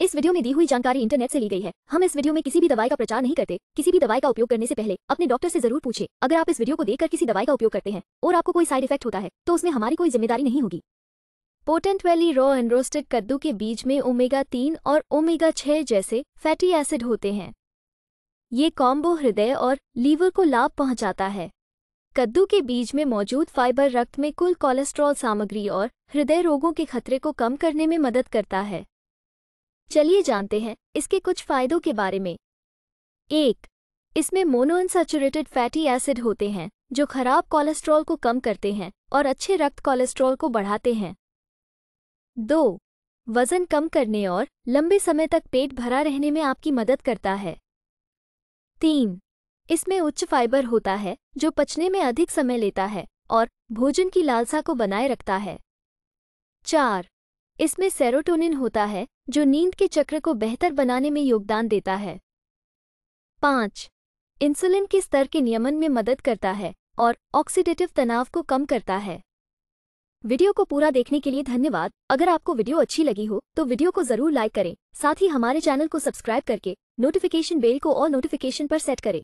इस वीडियो में दी हुई जानकारी इंटरनेट से ली गई है हम इस वीडियो में किसी भी दवाई का प्रचार नहीं करते किसी भी दवाई का उपयोग करने से पहले अपने डॉक्टर से जरूर पूछे अगर आप इस वीडियो को देखकर किसी दवाई का उपयोग करते हैं और आपको कोई साइड इफेक्ट होता है तो उसमें हमारी कोई जिम्मेदारी नहीं होगी पोटेंट वैली रॉ एंड रोस्टेड कद्दू के बीज में ओमेगा तीन और ओमेगा छह जैसे फैटी एसिड होते हैं ये कॉम्बो हृदय और लीवर को लाभ पहुंचाता है कद्दू के बीज में मौजूद फाइबर रक्त में कुल कोलेस्ट्रॉल सामग्री और हृदय रोगों के खतरे को कम करने में मदद करता है चलिए जानते हैं इसके कुछ फायदों के बारे में एक इसमें मोनोअनसेचुरेटेड फैटी एसिड होते हैं जो खराब कोलेस्ट्रॉल को कम करते हैं और अच्छे रक्त कोलेस्ट्रॉल को बढ़ाते हैं दो वजन कम करने और लंबे समय तक पेट भरा रहने में आपकी मदद करता है तीन इसमें उच्च फाइबर होता है जो पचने में अधिक समय लेता है और भोजन की लालसा को बनाए रखता है चार इसमें सेरोटोनिन होता है जो नींद के चक्र को बेहतर बनाने में योगदान देता है पाँच इंसुलिन के स्तर के नियमन में मदद करता है और ऑक्सीडेटिव तनाव को कम करता है वीडियो को पूरा देखने के लिए धन्यवाद अगर आपको वीडियो अच्छी लगी हो तो वीडियो को जरूर लाइक करें साथ ही हमारे चैनल को सब्सक्राइब करके नोटिफिकेशन बेल को और नोटिफिकेशन पर सेट करें